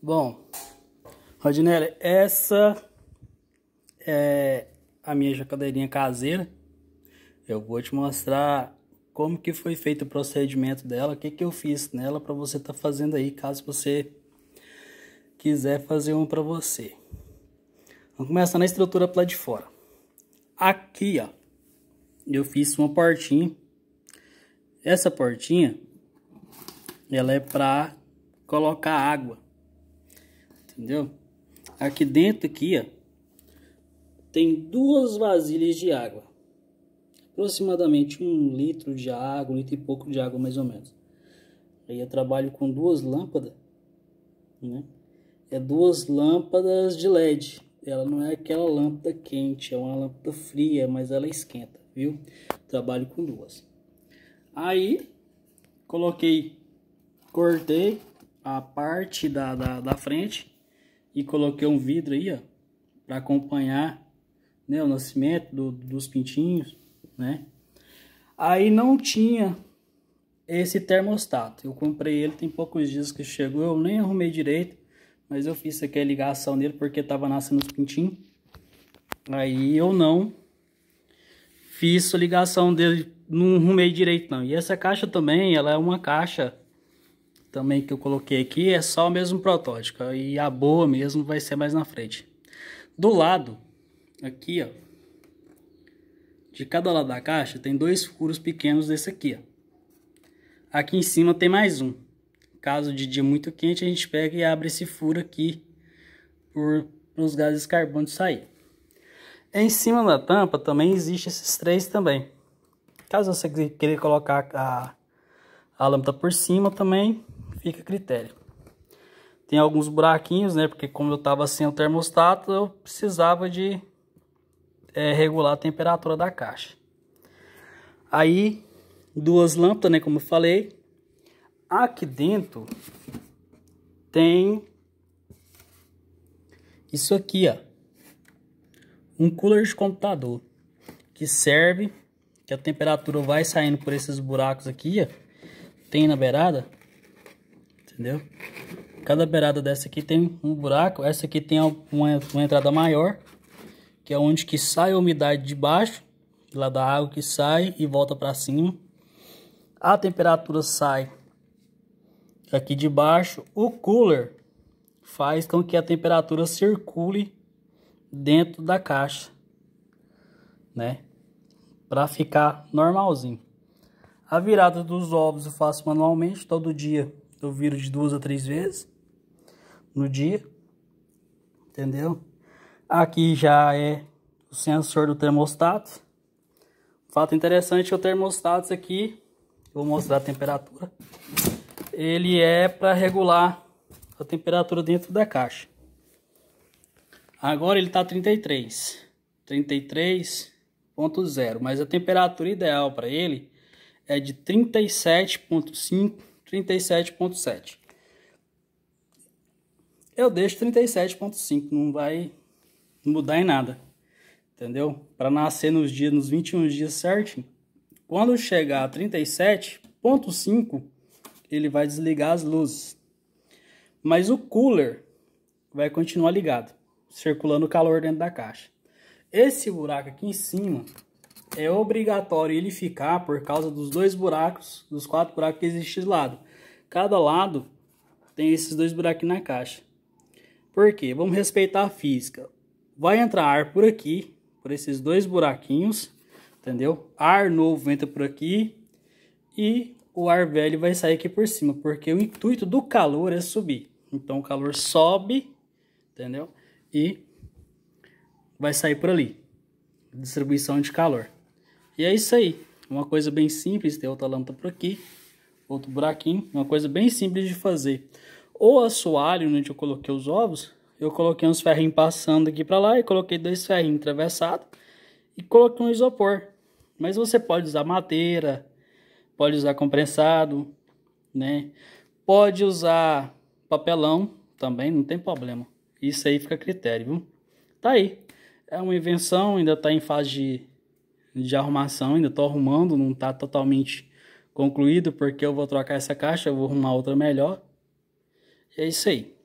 Bom, Rodinelli, essa é a minha jacadeirinha caseira. Eu vou te mostrar como que foi feito o procedimento dela, o que, que eu fiz nela para você estar tá fazendo aí, caso você quiser fazer um para você. Vamos começar na estrutura para de fora. Aqui, ó, eu fiz uma portinha. Essa portinha, ela é para colocar água entendeu? Aqui dentro aqui, ó, tem duas vasilhas de água. Aproximadamente um litro de água, um litro e pouco de água mais ou menos. Aí eu trabalho com duas lâmpadas, né? É duas lâmpadas de LED. Ela não é aquela lâmpada quente, é uma lâmpada fria, mas ela esquenta, viu? Trabalho com duas. Aí, coloquei, cortei a parte da, da, da frente e coloquei um vidro aí, ó, para acompanhar, né, o nascimento do, dos pintinhos, né? Aí não tinha esse termostato. Eu comprei ele tem poucos dias que chegou, eu nem arrumei direito, mas eu fiz aqui a ligação nele porque tava nascendo os pintinhos. Aí eu não fiz a ligação dele, não arrumei direito não. E essa caixa também, ela é uma caixa também que eu coloquei aqui é só o mesmo protótipo. E a boa mesmo vai ser mais na frente. Do lado, aqui, ó. De cada lado da caixa tem dois furos pequenos desse aqui, ó. Aqui em cima tem mais um. Caso de dia é muito quente, a gente pega e abre esse furo aqui por os gases carbono sair. Em cima da tampa também existe esses três também. Caso você queira colocar a, a lâmpada por cima também, fica a critério. Tem alguns buraquinhos, né? Porque como eu estava sem o termostato, eu precisava de é, regular a temperatura da caixa. Aí, duas lâmpadas, né? Como eu falei. Aqui dentro tem isso aqui, ó. Um cooler de computador que serve que a temperatura vai saindo por esses buracos aqui, ó. Tem na beirada entendeu? Cada beirada dessa aqui tem um buraco, essa aqui tem uma, uma entrada maior, que é onde que sai a umidade de baixo, lá da água que sai e volta para cima. A temperatura sai aqui de baixo. O cooler faz com que a temperatura circule dentro da caixa, né? Para ficar normalzinho. A virada dos ovos eu faço manualmente todo dia. Eu viro de duas a três vezes no dia. Entendeu? Aqui já é o sensor do termostato. Fato interessante é o termostato aqui, vou mostrar a temperatura. Ele é para regular a temperatura dentro da caixa. Agora ele está 33, 33.0, mas a temperatura ideal para ele é de 37.5 37.7. Eu deixo 37.5, não vai mudar em nada. Entendeu? Para nascer nos dias nos 21 dias certinho. Quando chegar a 37.5, ele vai desligar as luzes. Mas o cooler vai continuar ligado, circulando calor dentro da caixa. Esse buraco aqui em cima é obrigatório ele ficar por causa dos dois buracos, dos quatro buracos que existem de lado. Cada lado tem esses dois buracos na caixa. Por quê? Vamos respeitar a física. Vai entrar ar por aqui, por esses dois buraquinhos, entendeu? Ar novo entra por aqui e o ar velho vai sair aqui por cima, porque o intuito do calor é subir. Então o calor sobe, entendeu? E vai sair por ali. Distribuição de calor. E é isso aí. Uma coisa bem simples, tem outra lâmpada por aqui, outro buraquinho, uma coisa bem simples de fazer. O assoalho onde eu coloquei os ovos, eu coloquei uns ferrinhos passando aqui para lá e coloquei dois ferrinhos atravessados e coloquei um isopor. Mas você pode usar madeira, pode usar compressado, né? Pode usar papelão também, não tem problema. Isso aí fica a critério, viu? Tá aí. É uma invenção, ainda está em fase de de arrumação, ainda estou arrumando, não está totalmente concluído, porque eu vou trocar essa caixa, eu vou arrumar outra melhor. E é isso aí.